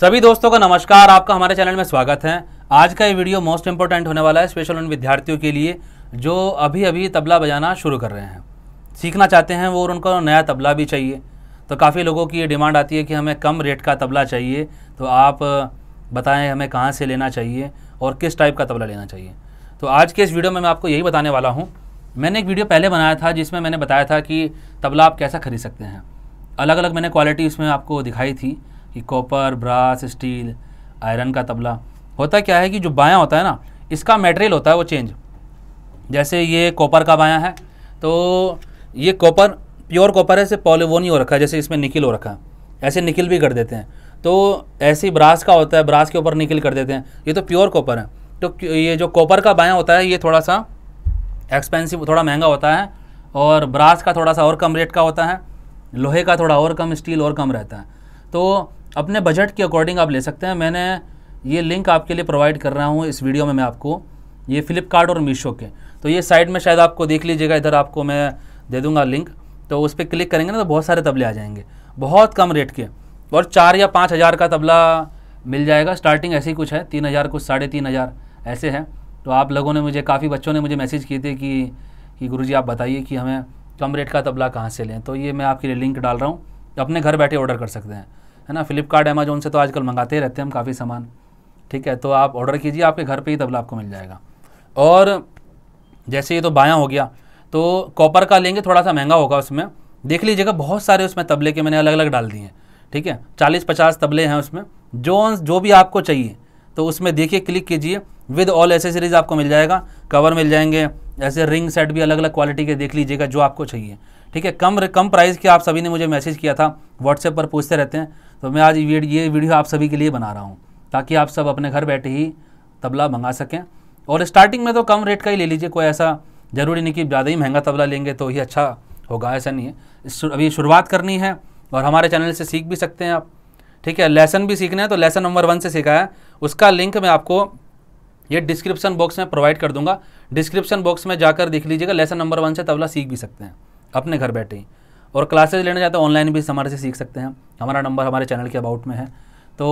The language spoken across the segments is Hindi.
सभी दोस्तों का नमस्कार आपका हमारे चैनल में स्वागत है आज का ये वीडियो मोस्ट इंपॉर्टेंट होने वाला है स्पेशल उन विद्यार्थियों के लिए जो अभी अभी तबला बजाना शुरू कर रहे हैं सीखना चाहते हैं वो और उनको नया तबला भी चाहिए तो काफ़ी लोगों की ये डिमांड आती है कि हमें कम रेट का तबला चाहिए तो आप बताएं हमें कहाँ से लेना चाहिए और किस टाइप का तबला लेना चाहिए तो आज के इस वीडियो में मैं आपको यही बताने वाला हूँ मैंने एक वीडियो पहले बनाया था जिसमें मैंने बताया था कि तबला आप कैसा खरीद सकते हैं अलग अलग मैंने क्वालिटी उसमें आपको दिखाई थी कि कॉपर ब्रास स्टील आयरन का तबला होता क्या है कि जो बायां होता है ना इसका मटेरियल होता है वो चेंज जैसे ये कॉपर का बायां है तो ये कॉपर प्योर कॉपर है से पॉलीवोनी हो रखा है जैसे इसमें निकिल हो रखा है ऐसे निकिल भी कर देते हैं तो ऐसे ही ब्रास का होता है ब्रास के ऊपर निकिल कर देते हैं ये तो प्योर कॉपर है तो ये जो कॉपर का बायां होता है ये थोड़ा सा एक्सपेंसिव थोड़ा महंगा होता है और ब्रास का थोड़ा सा और कम रेट का होता है लोहे का थोड़ा और कम स्टील और कम रहता है तो अपने बजट के अकॉर्डिंग आप ले सकते हैं मैंने ये लिंक आपके लिए प्रोवाइड कर रहा हूँ इस वीडियो में मैं आपको ये फ्लिपकार्ट और मीशो के तो ये साइड में शायद आपको देख लीजिएगा इधर आपको मैं दे दूंगा लिंक तो उस पर क्लिक करेंगे ना तो बहुत सारे तबले आ जाएंगे बहुत कम रेट के और चार या पाँच हज़ार का तबला मिल जाएगा स्टार्टिंग ऐसे ही कुछ है तीन हज़ार कुछ साढ़े तीन हज़ार ऐसे हैं तो आप लोगों ने मुझे काफ़ी बच्चों ने मुझे मैसेज किए थे कि कि जी आप बताइए कि हमें कम रेट का तबला कहाँ से लें तो ये मैं आपके लिए लिंक डाल रहा हूँ अपने घर बैठे ऑर्डर कर सकते हैं है ना फ्लिपकार्ट अमेजोन से तो आजकल मंगाते ही रहते हैं हम काफ़ी सामान ठीक है तो आप ऑर्डर कीजिए आपके घर पे ही तबला आपको मिल जाएगा और जैसे ये तो बायां हो गया तो कॉपर का लेंगे थोड़ा सा महंगा होगा उसमें देख लीजिएगा बहुत सारे उसमें तबले के मैंने अलग अलग डाल दिए हैं ठीक है चालीस पचास तबले हैं उसमें जो जो भी आपको चाहिए तो उसमें देखिए क्लिक कीजिए विद ऑल एसेसरीज आपको मिल जाएगा कवर मिल जाएंगे ऐसे रिंग सेट भी अलग अलग क्वालिटी के देख लीजिएगा जो आपको चाहिए ठीक है कम कम प्राइस के आप सभी ने मुझे मैसेज किया था व्हाट्सएप पर पूछते रहते हैं तो मैं आज ये वीडियो आप सभी के लिए बना रहा हूँ ताकि आप सब अपने घर बैठे ही तबला मंगा सकें और स्टार्टिंग में तो कम रेट का ही ले लीजिए कोई ऐसा ज़रूरी नहीं कि ज़्यादा ही महंगा तबला लेंगे तो ही अच्छा होगा ऐसा नहीं है अभी शुरुआत करनी है और हमारे चैनल से सीख भी सकते हैं आप ठीक है लेसन भी सीखना है तो लेसन नंबर वन से सीखा है उसका लिंक मैं आपको ये डिस्क्रिप्शन बॉक्स में प्रोवाइड कर दूंगा डिस्क्रिप्शन बॉक्स में जाकर देख लीजिएगा लेसन नंबर वन से तबला सीख भी सकते हैं अपने घर बैठे ही और क्लासेज लेना चाहते हैं ऑनलाइन भी हमारे से सीख सकते हैं हमारा नंबर हमारे चैनल के अबाउट में है तो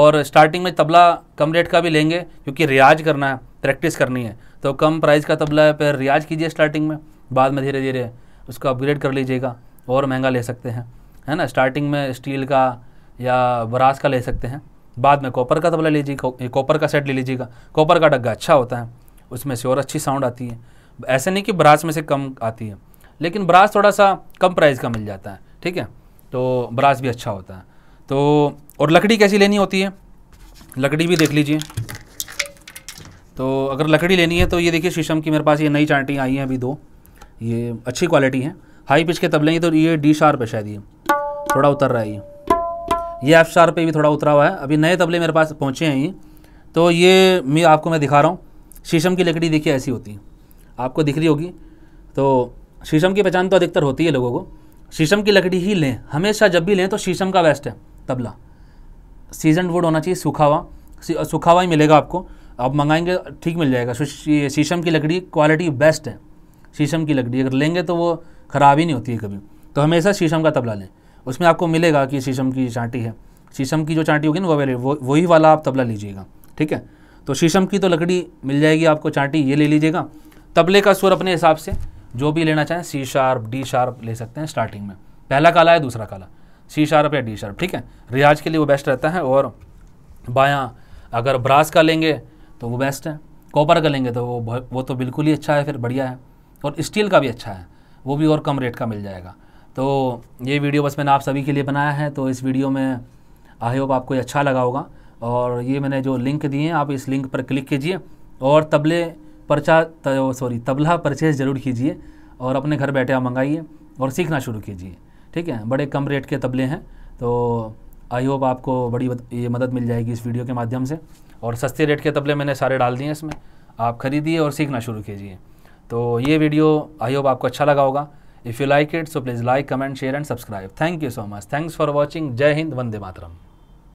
और स्टार्टिंग में तबला कम रेट का भी लेंगे क्योंकि रियाज करना है प्रैक्टिस करनी है तो कम प्राइस का तबला है पर रियाज कीजिए स्टार्टिंग में बाद में धीरे धीरे उसको अपग्रेड कर लीजिएगा और महंगा ले सकते हैं है ना स्टार्टिंग में स्टील का या बरास का ले सकते हैं बाद में कॉपर का तबला लीजिए कॉपर का सेट ले लीजिएगा कॉपर का डग्गा अच्छा होता है उसमें से और अच्छी साउंड आती है ऐसे नहीं कि ब्रास में से कम आती है लेकिन ब्रास थोड़ा सा कम प्राइस का मिल जाता है ठीक है तो ब्रास भी अच्छा होता है तो और लकड़ी कैसी लेनी होती है लकड़ी भी देख लीजिए तो अगर लकड़ी लेनी है तो ये देखिए शीशम की मेरे पास ये नई चांटियाँ आई हैं अभी दो ये अच्छी क्वालिटी हैं हाई पिच के तबले हैं तो ये डी शार्प है शायद ये थोड़ा उतर रहा है ये ये एफ शार्प पे भी थोड़ा उतरा हुआ है अभी नए तबले मेरे पास पहुँचे हैं ये तो ये मैं आपको मैं दिखा रहा हूँ शीशम की लकड़ी देखिए ऐसी होती है आपको दिख रही होगी तो शीशम की पहचान तो अधिकतर होती है लोगों को शीशम की लकड़ी ही लें हमेशा जब भी लें तो शीशम का बेस्ट है तबला सीजन वुड होना चाहिए सूखा हुआ सूखा हुआ ही मिलेगा आपको आप मंगाएंगे ठीक मिल जाएगा शीशम की लकड़ी क्वालिटी बेस्ट है शीशम की लकड़ी अगर लेंगे तो वो ख़राब ही नहीं होती है कभी तो हमेशा शीशम का तबला लें उसमें आपको मिलेगा कि शीशम की चाँटी है शीशम की जो चाँटी होगी ना वो वो वही वाला आप तबला लीजिएगा ठीक है तो शीशम की तो लकड़ी मिल जाएगी आपको चाँटी ये ले लीजिएगा तबले का सुर अपने हिसाब से जो भी लेना चाहें सी शार्प डी शार्प ले सकते हैं स्टार्टिंग में पहला काला है दूसरा काला सी शार्प या डी शार्प ठीक है रियाज के लिए वो बेस्ट रहता है और बायां अगर ब्रास का लेंगे तो वो बेस्ट है कॉपर का लेंगे तो वो वो तो बिल्कुल ही अच्छा है फिर बढ़िया है और स्टील का भी अच्छा है वो भी और कम रेट का मिल जाएगा तो ये वीडियो बस मैंने आप सभी के लिए बनाया है तो इस वीडियो में आई होप आपको अच्छा लगा होगा और ये मैंने जो लिंक दिए हैं आप इस लिंक पर क्लिक कीजिए और तबले परचा सॉरी तबला परचेज ज़रूर कीजिए और अपने घर बैठे आप मंगाइए और सीखना शुरू कीजिए ठीक है बड़े कम रेट के तबले हैं तो आई होप आपको बड़ी ये मदद मिल जाएगी इस वीडियो के माध्यम से और सस्ते रेट के तबले मैंने सारे डाल दिए इसमें आप खरीदिए और सीखना शुरू कीजिए तो ये वीडियो आई होप आपको अच्छा लगा होगा if you like it so please like comment share and subscribe thank you so much thanks for watching जय हिंद वंदे मातरम